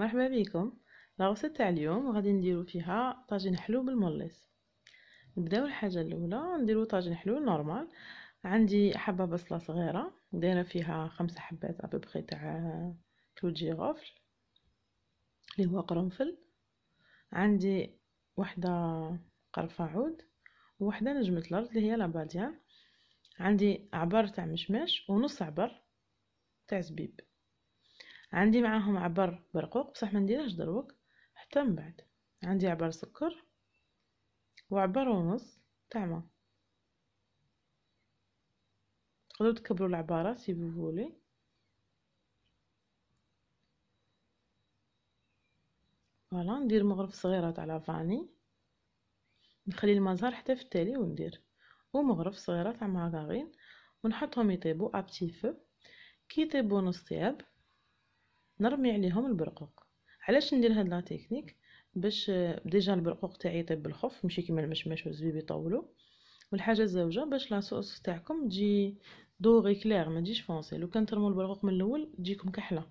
مرحبا بكم لاغوسة تاع اليوم غادي نديرو فيها طاجين حلو بالمليص نبداو الحاجه الاولى نديرو طاجين حلو نورمال عندي حبه بصله صغيره دايره فيها خمسة حبات ابوبخي تاع توجي جيغوفل اللي هو قرنفل عندي وحده قرفه عود وحده نجمه الارض اللي هي لاباديان عندي عبر تاع مشماش ونص عبر تاع زبيب عندي معاهم عبر برقوق بصح ما نديرهش دروك حتى من بعد عندي عبر سكر وعبر ونص تاع ما تقدروا تكبروا العبارة سي فولي فوالا ندير مغرف صغيرة تاع لافاني نخلي المزهر حتى في التالي وندير ومغرف صغيرة تاع ماغارين ونحطهم يطيبو ابتي فو كي يطيبوا نص طياب نرمي عليهم البرقوق علاش ندير هاد لا تكنيك باش ديجا البرقوق تاعي يطيب بالخف ماشي كيما المشماش والزبيب يطولو والحاجه الزوجه باش صوص تاعكم تجي دوغي كلير ما تجيش فونسي لو كان ترمو البرقوق من الاول تجيكم كحله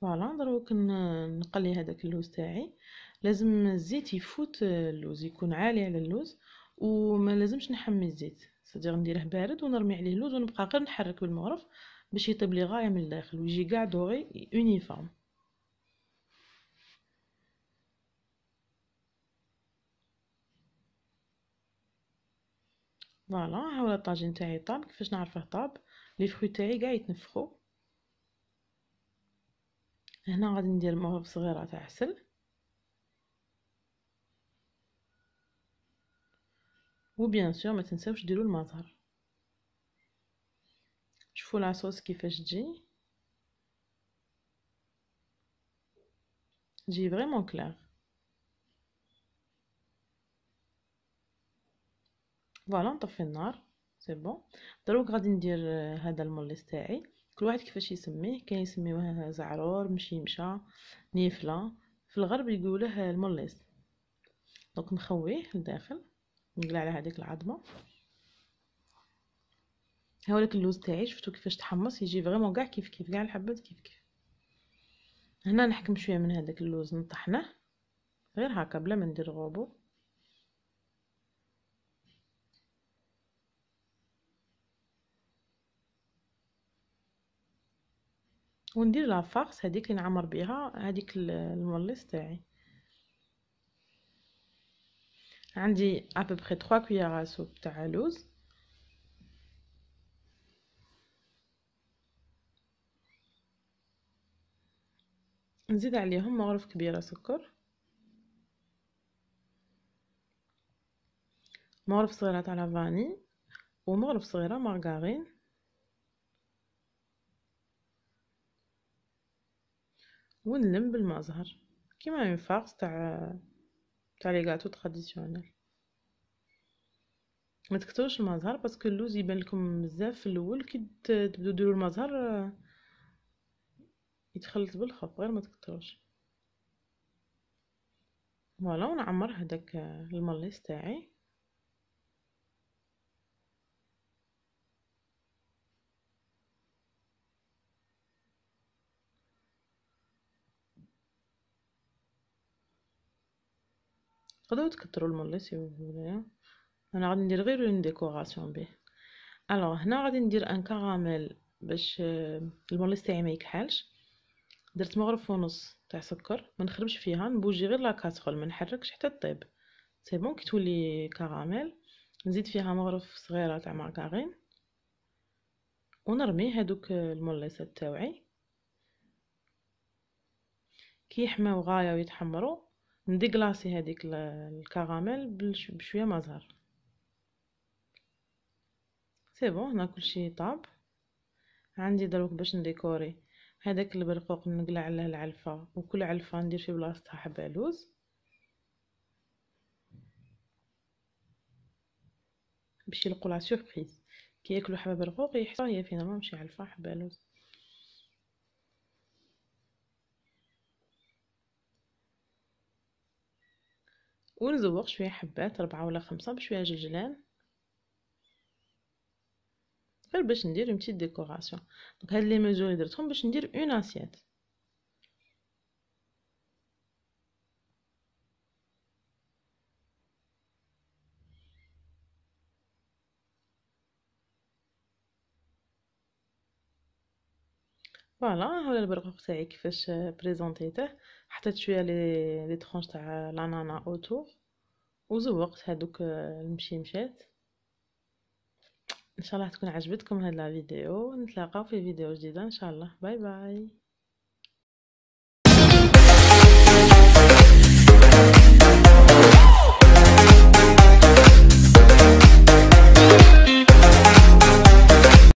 فوالا دروك نقلي هذاك اللوز تاعي لازم الزيت يفوت اللوز يكون عالي على اللوز وما لازمش نحمي الزيت صدير نديره بارد ونرمي عليه اللوز ونبقى غير نحرك بالمغرف باش يطيب لي غايه من الداخل ويجي كاع دوغي يونيفورم فوالا ها هو الطاجين تاعي طاب كيفاش نعرفه طاب لي فخو تاعي كاع يتنفخو هنا غادي ندير مغرف صغيره تاع عسل وبيان سور ما تنساوش ديروا المظهر شوفوا لاصوص كيفاش تجي تجي فريمون كلير فوالا نطفي النار سي بون دروك غادي ندير هذا الموليس تاعي كل واحد كيفاش يسميه كاين يسميوه زعرور مشى نيفله في الغرب يقولوه الموليس دونك نخويه لداخل نقلع على هذيك العظمه ها هاولك اللوز تاعي شفتو كيفاش تحمص يجي فريمون كاع كيف كيف كاع الحبات كيف كيف هنا نحكم شويه من هذاك اللوز نطحنه غير هكا بلا ما ندير غوبو وندير لافارس هذيك اللي نعمر بها هذيك الموليس تاعي عندي ابوبخي 3 كوير à تاع لوز نزيد عليهم مغرف كبيرة سكر مغرف صغيرة تاع لافاني ومغرف صغيرة مارغارين ونلم بالمزهر كيما اون تاع تاع لي غاتو تراديسيونيل ما تكتروش المزهر باسكو اللوز يبان لكم بزاف في الاول كي تبداو ديروا المزهر آه، يتخلط بالخف غير ما تكتروش فوالا ونعمر هداك آه، المليص تاعي تقدروا تكثروا المليط ولا انا غادي ندير غير اون ديكوراسيون به الوغ هنا غادي ندير ان كراميل باش آه، الموليس تاعي ما يكحلش درت مغرف ونص تاع سكر ما نخربش فيها نبوجي غير لا كاسرول ما نحركش حتى طيب سي بون كي تولي كراميل نزيد فيها مغرف صغيره تاع مارغارين ونرمي هادوك الموليسات تاوعي كي يحماو غايه ويتحمروا نديكلاصي هذيك الكراميل بشويه ما زهر سي بون هنا كلشي طاب عندي دروك باش نديكوري هذاك البرقوق نقلع عليه العلفه وكل علفه ندير في بلاصتها حبه لوز باش يلقوا لا سوربريز ياكلوا حبه برقوق يحسوا هي فينا ماشي علفه حبه لوز ونزوق شوية حبات ربعة ولا خمسة بشوية جلجلان غير باش ندير متي ديكوغاسيون دونك هاد لي ميزور درتهم باش ندير اون اسيت فوالا هو البرقوق تاعي كيفاش بريزونتيته حطيت شويه لي لي ترونش تاع لانانا اوتو وزوقت هذوك آه، المشي مشات ان شاء الله تكون عجبتكم هاد لا فيديو نتلاقاو في فيديو جديده ان شاء الله باي باي